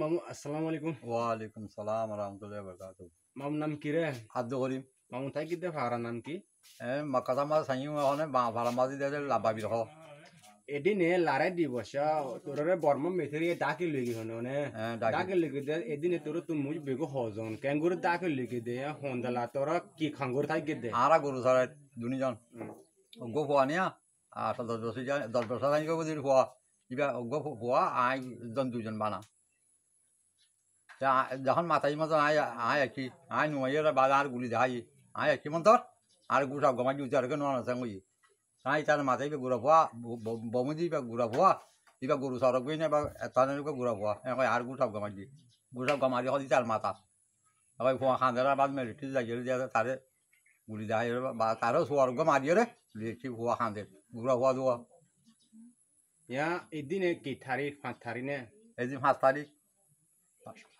মামু আসসালামু আলাইকুম ওয়া আলাইকুম সালাম ওয়া রাহমাতুল্লাহি ওয়া বারাকাতুহু মামু নাম কি রে আব্দুল করিম মামু তাই কি দে ফারা নাম কি এ মাকাদা মা সাইউ হনে বা ফারা মাজি দে লাবা বিরহ এদিনে লারে দিবস তোরে বর্ম মেথেরি ডাকে লাগি হনে হনে ডাকে লাগি দে এদিনে তোর তুম মুজ বেগো হজন ক্যাঙ্গুর ডাকে লাগি দে হন্দলা তোর কি খাঙ্গুর থাই কি দে আরা গরু সারা দুনিজন গো পোয়ানিয়া আর দশ বছর দশ বছর আই গো দিন পোয়া ইবা গো পোয়া আই জন দুজন বানা जखन माथा मत हाँ एक हाँ नुआई बाजार गुली देखा हाँ एक मत तर गुरु सब गमा उतर के नुआ नसंग हाँ माथा गुरा फुआ बमु दी गुरा फुआ इबा गुरु सरक गई ना को गुरा फुआ आर गुरु सब गमा दी गुरु सब गमा दी तार माता फुआ तारे गुली मारिये रे लिट्टी फुआ खाते गुरा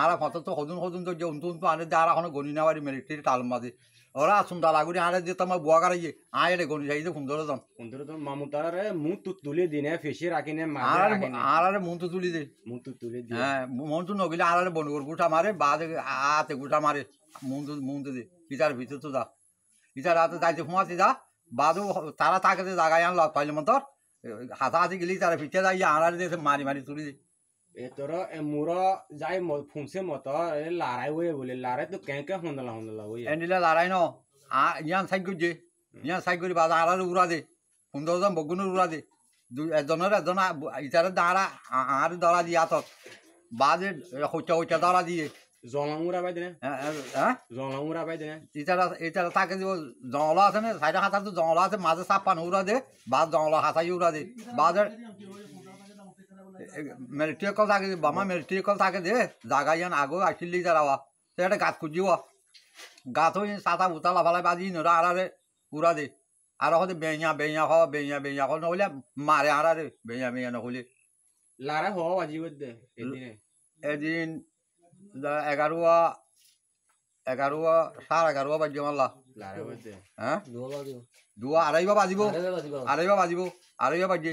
আরা কত তো হজুন হজুন তো যে অন্তন তো আনে দে আর গণি নেওয়ারি মেরিটির তাল মাঝে ওরা আসুন দালা গুড়ি আনে যে তোমার বুয়া গাড়ি আয়ে গণি যাই সুন্দর দিনে ফেসে রাখি নে আর আর দে মুখ তো তুলে দে হ্যাঁ মন তো নগিলে আর আর বনগর গুটা মারে বাদ আতে গুটা মারে মুখ তো মুখ দে যা বিচার আতে যাইতে ফুমাতি যা বাদু তারা থাকে জাগায় আনলো পাইলে মন্তর হাতা হাতি গেলি তারা ভিতরে যাই আর আর দেশে মারি মারি তুলে দেয় এ মূর যাই ফুংসে মত এ লড়াই ওই বলে লড়াই তো কে কে হন্দলা হন্দলা ওই এন্ডিলে লড়াই ন ইয়ান সাইড করছে ইয়া সাইড করে বাজার আড়ালে উড়া দে পনেরো জন বগুন উড়া দে এজনের এজন ইতারে দাঁড়া আর দড়া দিয়ে হাতত বা যে সত্যা সত্যা দিয়ে জলং উড়া পাই দে জলং উড়া পাই দে ইতারা ইতারা থাকে যে জঙ্গল আছে না সাইডে হাতার তো জঙ্গল আছে মাঝে সাপ পান উড়া দে বা জঙ্গল হাসাই উড়া দে বা মেরিট্রিকল থাকে বামা হ্যাঁ। মেরিট্রিকল থাকে দে জাগা ইয়ান আগো আসিলি যারা সেটা গাছ খুঁজি ও গাছ হয়ে সাতা উতা লাফালাই বাজি নোরা আড়ারে উড়া দে আর হতে বেঁয়া বেঁয়া হওয়া বেঁয়া বেঁয়া খাওয়া নহলে মারে আড়ারে বেঁয়া বেঁয়া নহলে লারা হওয়া বাজি দে এদিন এগারো এগারো সাড়ে এগারো বাজি মারলা হ্যাঁ দু আড়াইবা বাজিব আড়াইবা বাজিব আড়াইবা বাজে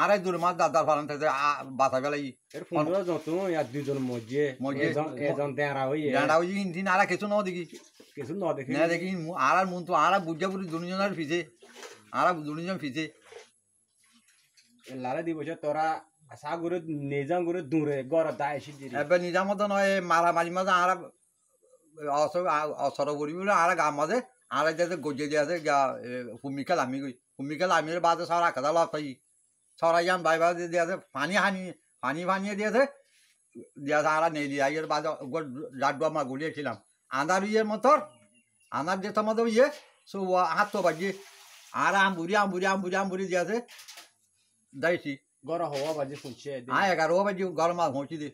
আড়াই দূর মাছ দাদার ফালান থাকে বেলাই এর পনেরো যত আর দুজন মজে মজে এজন দেড়া হই দেড়া হই ইন কিছু ন দেখি কিছু ন দেখি না দেখি আর আর মন তো আর বুঝা বুঝি ফিজে আর দুজন ফিজে লারে দিব তোরা আশা করে নিজাম করে দূরে গড় দায় এসে দিলি এবার নিজাম মতো নয় মারা মাঝি মাঝে আর অসর বলি বলে আর গাম মাঝে আর যাতে গজে দিয়ে আছে ভূমিকা লামি গই ভূমিকা লামির বাদে সারা কাদা লাফাই सौरायान भाई बात दिया थे फानी हानी फानी दिए दिया था आरा मा गुलिए खिलाम ये मतर आंधार देता मतलब ये सो वो हाथ तो बजी आरा आम्बुरी आम्बुरी आम्बुरी आम्बुरी दिया थे दैसी गौर हवा बजे पूछे हाँ ग्यारह बजे गौर माँ दी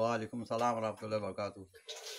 वालेकुम सलाम वरहमत वर्का